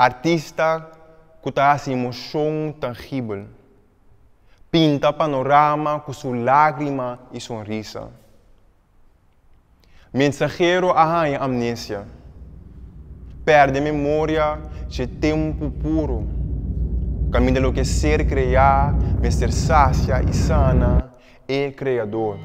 Artista que traz emoção tangível. Pinta panorama com sua lágrima e sonrisa. Mensageiro arranha amnésia. Perde memória de tempo puro. caminho lo que ser criar, vencer sácia e sana e criador.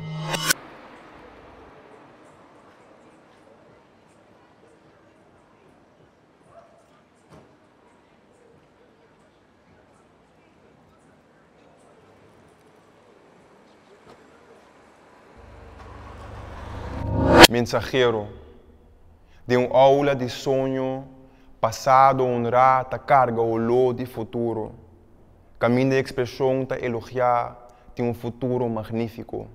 mensageiro de uma aula de sonho, passado, honrata, carga, olor de futuro. Caminho de expressão ta elogiar de um futuro magnífico.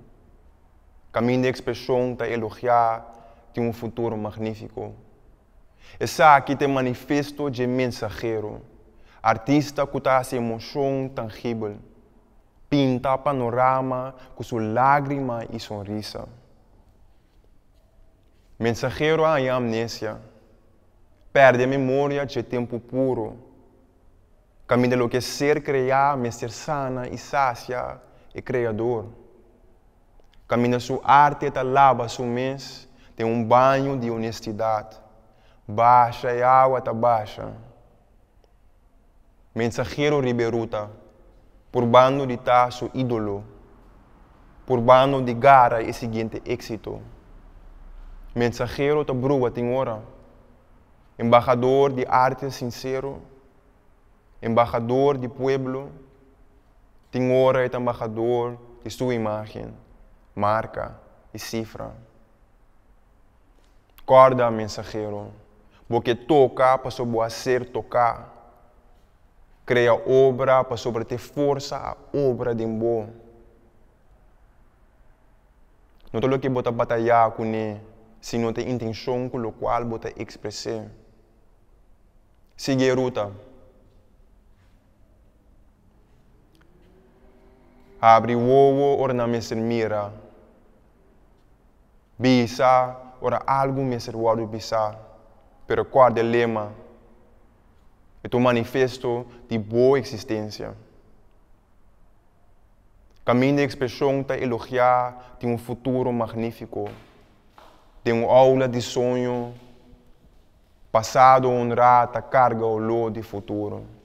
Caminho de expressão ta elogiar de um futuro magnífico. Essa aqui tem manifesto de mensageiro, artista que se emoção tangível, pinta panorama com sua lágrima e sonrisa. Mensageiro há amnésia. Perde a memória de tempo puro. Caminho de que ser criar, mestre sana e sácia e criador. Caminho sua arte, te lava sua mês, tem um banho de honestidade. Baixa e água está baixa. Mensageiro riberuta, por bando de taço ídolo, por bando de gara e seguinte êxito mensajero da brua hora, embaixador de arte sincero, embaixador de pueblo, tinhora é embaixador de sua imagem, marca e cifra. Corda, mensajero, porque toca para sobre ser tocar, cria obra para sobre ter força a obra de um bom. Não estou aqui para batalhar com ele sino a intenção com o qual você expressa. Siga a ruta. Abre o ovo, ora na mira. Bisa, ora algo me servoado bisa. Pero qual dilema? É tu manifesto de boa existência. Caminho de expressão te elogiar de um futuro magnífico de uma aula de sonho, passado honrada, a carga, o de futuro.